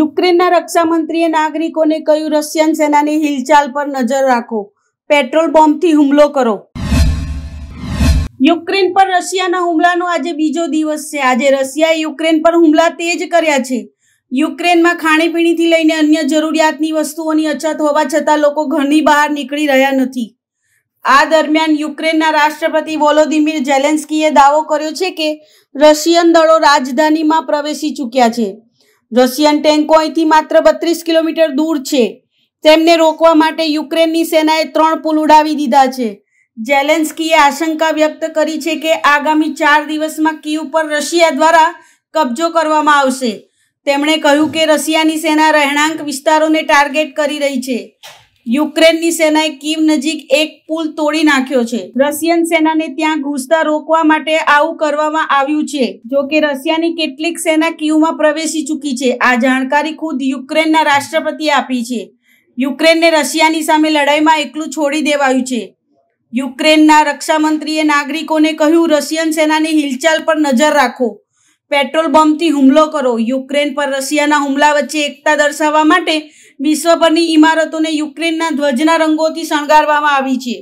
યુક્રેનના રક્ષામંત્રીએ નાગરિકોને કહ્યું રશિયન સેનાની હિલચાલ પર નજર રાખો પેટ્રોલ બોમ્બથી હુમલો કરો યુક્રેન પર રશિયાના હુમલાનો આજે બીજો દિવસ છે આજે રશિયાએ યુક્રેન પર હુમલા તેજ કર્યા છે યુક્રેનમાં ખાણીપીણીથી લઈને અન્ય જરૂરિયાતની વસ્તુઓની અછત હોવા છતાં લોકો ઘરની બહાર નીકળી રહ્યા નથી આ દરમિયાન યુક્રેનના રાષ્ટ્રપતિ વોલોદિમીર જેલેન્સ્કીએ દાવો કર્યો છે કે રશિયન દળો રાજધાનીમાં પ્રવેશી ચૂક્યા છે રશિયન ટેન્કો અહીંથી માત્ર બત્રીસ કિલોમીટર દૂર છે તેમને રોકવા માટે યુક્રેનની સેનાએ ત્રણ પુલ ઉડાવી દીધા છે જેલેન્સ્કીએ આશંકા વ્યક્ત કરી છે કે આગામી ચાર દિવસમાં કીવ પર રશિયા દ્વારા કબજો કરવામાં આવશે તેમણે કહ્યું કે રશિયાની સેના રહેણાંક વિસ્તારોને ટાર્ગેટ કરી રહી છે યુક્રેનની સેનાએ કીવ નજીક એક પુલ તોડી નાખ્યો છે રશિયન સેનાને ત્યાં ઘૂસતા રોકવા માટે આવું કરવામાં આવ્યું છે જોકે રશિયાની કેટલીક સેના કીવમાં પ્રવેશી ચૂકી છે આ જાણકારી ખુદ યુક્રેનના રાષ્ટ્રપતિએ આપી છે યુક્રેનને રશિયાની સામે લડાઈમાં એકલું છોડી દેવાયું છે યુક્રેનના રક્ષામંત્રીએ નાગરિકોને કહ્યું રશિયન સેનાની હિલચાલ પર નજર રાખો પેટ્રોલ બોમ્બથી હુમલો કરો યુક્રેન પર રશિયાના હુમલા વચ્ચે એકતા દર્શાવવા માટે વિશ્વભરની ઇમારતોને યુક્રેનના ધ્વજના રંગોથી શણગારવામાં આવી છે